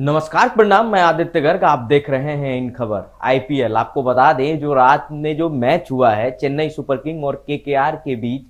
नमस्कार प्रणाम मैं आदित्य गर्ग आप देख रहे हैं इन खबर आईपीएल आपको बता दें जो रात में जो मैच हुआ है चेन्नई सुपर किंग और केकेआर के बीच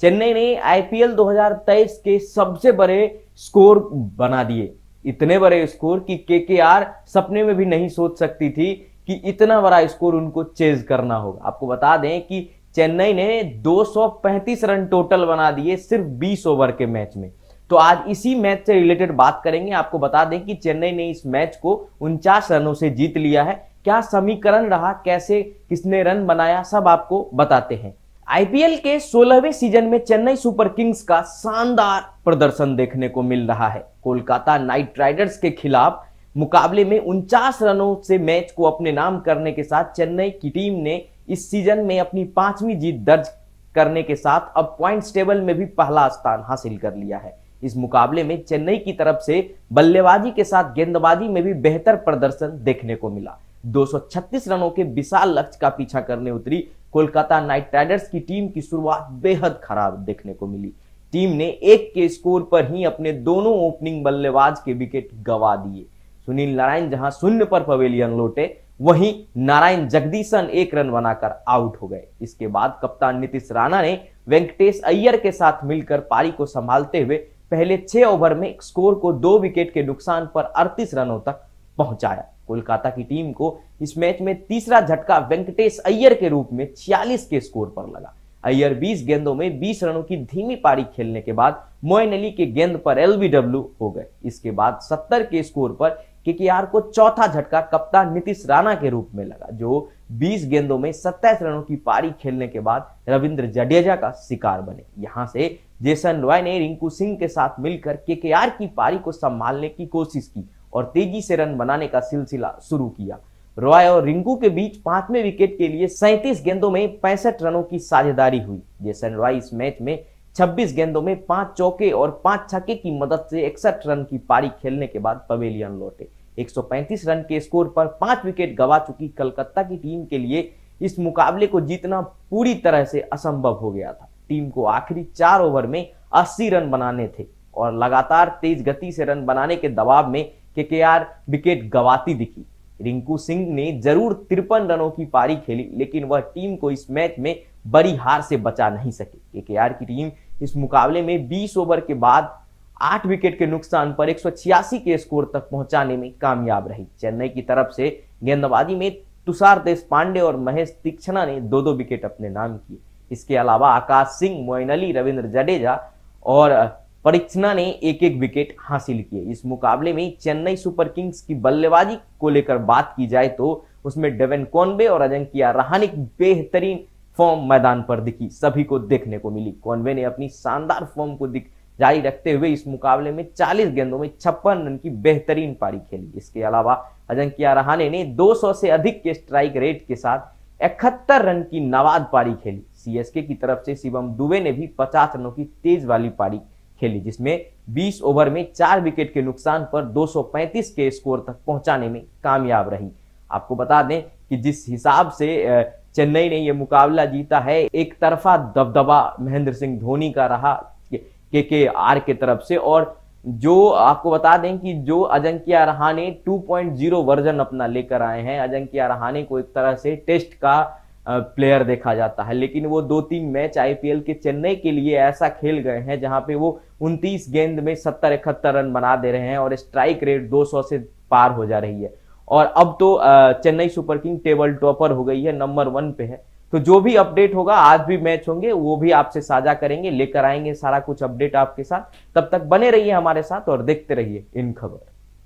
चेन्नई ने आईपीएल 2023 के सबसे बड़े स्कोर बना दिए इतने बड़े स्कोर कि केकेआर सपने में भी नहीं सोच सकती थी कि इतना बड़ा स्कोर उनको चेज करना होगा आपको बता दें कि चेन्नई ने 235 रन टोटल बना दिए सिर्फ 20 ओवर के मैच में तो आज इसी मैच से रिलेटेड बात करेंगे आपको बता दें कि चेन्नई ने इस मैच को उनचास रनों से जीत लिया है क्या समीकरण रहा कैसे किसने रन बनाया सब आपको बताते हैं आईपीएल के 16वें सीजन में चेन्नई सुपर किंग्स का शानदार प्रदर्शन देखने को मिल रहा है कोलकाता नाइट राइडर्स के खिलाफ मुकाबले में उनचास रनों से मैच को अपने नाम करने के साथ चेन्नई की टीम ने इस सीजन में अपनी पांचवी जीत दर्ज करने के साथ अब पॉइंट्स टेबल में भी पहला स्थान हासिल कर लिया है इस मुकाबले में चेन्नई की तरफ से बल्लेबाजी के साथ गेंदबाजी में भी बेहतर प्रदर्शन देखने को मिला 236 रनों के विशाल लक्ष्य का पीछा करने उतरी कोलकाता नाइट राइडर्स की टीम की शुरुआत बेहद खराब देखने को मिली टीम ने एक के स्कोर पर ही अपने दोनों ओपनिंग बल्लेबाज के विकेट गवा दिए सुनील नारायण जहां शून्य पर पवेलियन लौटे वहीं नारायण जगदीशन एक रन बनाकर आउट हो गए इसके बाद कप्तान नीतीश राणा ने वेंकटेश अय्यर के साथ मिलकर पारी को संभालते हुए पहले छह ओवर में स्कोर को दो विकेट के नुकसान पर अड़तीस रनों तक पहुंचाया कोलकाता की टीम को इस मैच में तीसरा झटका वेंकटेश अय्यर के रूप में 46 के स्कोर पर लगा अय्यर 20 गेंदों में 20 रनों की धीमी पारी खेलने के बाद मोइन अली के गेंद पर एलबीडब्ल्यू हो गए इसके बाद 70 के स्कोर पर केकेआर को चौथा झटका कप्तान नीतीश राणा के रूप में लगा जो 20 गेंदों में 27 रनों की पारी खेलने के बाद रविंद्र जडेजा का शिकार बने यहां से जेसन रॉय ने रिंकू सिंह के साथ मिलकर केकेआर की पारी को संभालने की कोशिश की और तेजी से रन बनाने का सिलसिला शुरू किया रॉय और रिंकू के बीच पांचवें विकेट के लिए सैंतीस गेंदों में पैंसठ रनों की साझेदारी हुई जेसन रॉय इस मैच में 26 गेंदों में पांच चौके और पांच छक्के की मदद से इकसठ रन की पारी खेलने के बाद पवेलियन लौटे 135 रन के स्कोर पर पांच विकेट गवा चुकी कलकत्ता की टीम के लिए इस मुकाबले को जीतना पूरी तरह से असंभव हो गया था टीम को आखिरी चार ओवर में 80 रन बनाने थे और लगातार तेज गति से रन बनाने के दबाव में के के आर विकेट गवाती दिखी रिंकू सिंह ने जरूर तिरपन रनों की पारी खेली लेकिन वह टीम को इस मैच में बड़ी हार से बचा नहीं सके के की टीम इस मुकाबले में 20 ओवर के बाद आठ विकेट के नुकसान पर एक के स्कोर तक पहुंचाने में कामयाब रही चेन्नई की तरफ से गेंदबाजी में तुषार देश पांडे और महेश तीक्षणा ने दो दो विकेट अपने नाम किए इसके अलावा आकाश सिंह मोइन अली रविंद्र जडेजा और परीक्षणा ने एक एक विकेट हासिल किए इस मुकाबले में चेन्नई सुपर किंग्स की बल्लेबाजी को लेकर बात की जाए तो उसमें डेवन कॉनबे और अजंकिया रहाने की बेहतरीन फॉर्म मैदान पर दिखी सभी को देखने को मिली कॉनबे ने अपनी शानदार फॉर्म को दिख जारी रखते हुए इस मुकाबले में 40 गेंदों में छप्पन रन की बेहतरीन पारी खेली इसके अलावा अजंकिया रहाने ने 200 से अधिक के स्ट्राइक रेट के साथ इकहत्तर रन की नवाद पारी खेली सीएसके की तरफ से शिवम दुबे ने भी पचास रनों की तेज वाली पारी खेली जिसमें 20 ओवर में चार विकेट के नुकसान पर 235 के स्कोर तक पहुंचाने में कामयाब रही आपको बता दें कि जिस हिसाब से चेन्नई ने यह मुकाबला जीता है एक तरफा दबदबा महेंद्र सिंह धोनी का रहा के के आर के तरफ से और जो आपको बता दें कि जो अजंक्य रहाने 2.0 वर्जन अपना लेकर आए हैं अजंक्य रहाने को एक तरह से टेस्ट का प्लेयर देखा जाता है लेकिन वो दो तीन मैच आईपीएल के चेन्नई के लिए ऐसा खेल गए हैं जहां पे वो उनतीस गेंद में सत्तर इकहत्तर रन बना दे रहे हैं और स्ट्राइक रेट 200 से पार हो जा रही है और अब तो Chennai super King table topper हो गई है नंबर वन पे है तो जो भी अपडेट होगा आज भी मैच होंगे वो भी आपसे साझा करेंगे लेकर आएंगे सारा कुछ अपडेट आपके साथ तब तक बने रहिए हमारे साथ और देखते रहिए इन खबर